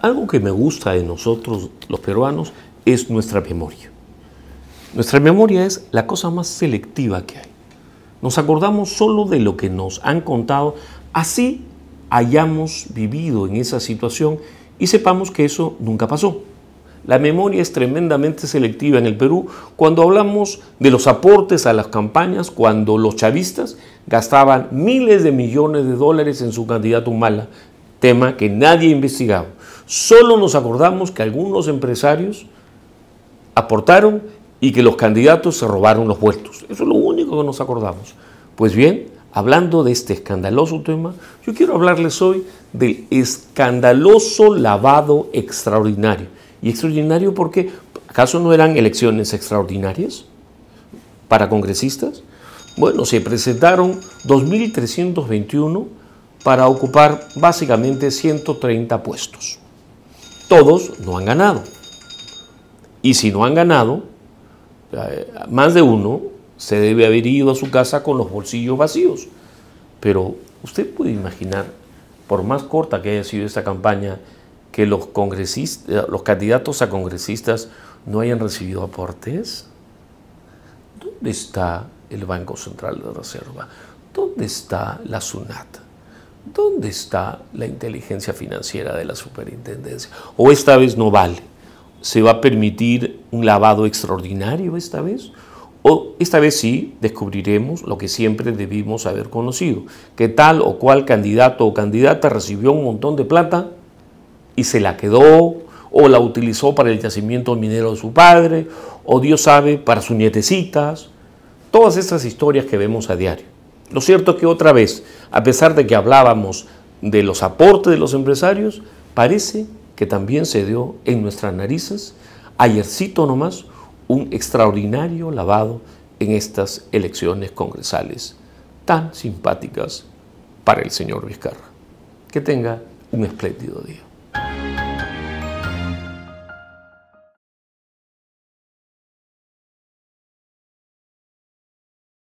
Algo que me gusta de nosotros los peruanos es nuestra memoria. Nuestra memoria es la cosa más selectiva que hay. Nos acordamos solo de lo que nos han contado, así hayamos vivido en esa situación y sepamos que eso nunca pasó. La memoria es tremendamente selectiva en el Perú cuando hablamos de los aportes a las campañas, cuando los chavistas gastaban miles de millones de dólares en su candidato humana tema que nadie investigaba. Solo nos acordamos que algunos empresarios aportaron y que los candidatos se robaron los vueltos. Eso es lo único que nos acordamos. Pues bien, hablando de este escandaloso tema, yo quiero hablarles hoy del escandaloso lavado extraordinario. ¿Y extraordinario porque ¿Acaso no eran elecciones extraordinarias para congresistas? Bueno, se presentaron 2.321 para ocupar básicamente 130 puestos todos no han ganado. Y si no han ganado, eh, más de uno se debe haber ido a su casa con los bolsillos vacíos. Pero usted puede imaginar, por más corta que haya sido esta campaña, que los, congresistas, eh, los candidatos a congresistas no hayan recibido aportes. ¿Dónde está el Banco Central de Reserva? ¿Dónde está la SUNAT? ¿dónde está la inteligencia financiera de la superintendencia? ¿O esta vez no vale? ¿Se va a permitir un lavado extraordinario esta vez? ¿O esta vez sí descubriremos lo que siempre debimos haber conocido? Que tal o cual candidato o candidata recibió un montón de plata y se la quedó, o la utilizó para el yacimiento minero de su padre, o Dios sabe, para sus nietecitas. Todas estas historias que vemos a diario. Lo cierto es que otra vez, a pesar de que hablábamos de los aportes de los empresarios, parece que también se dio en nuestras narices, ayercito nomás, un extraordinario lavado en estas elecciones congresales tan simpáticas para el señor Vizcarra. Que tenga un espléndido día.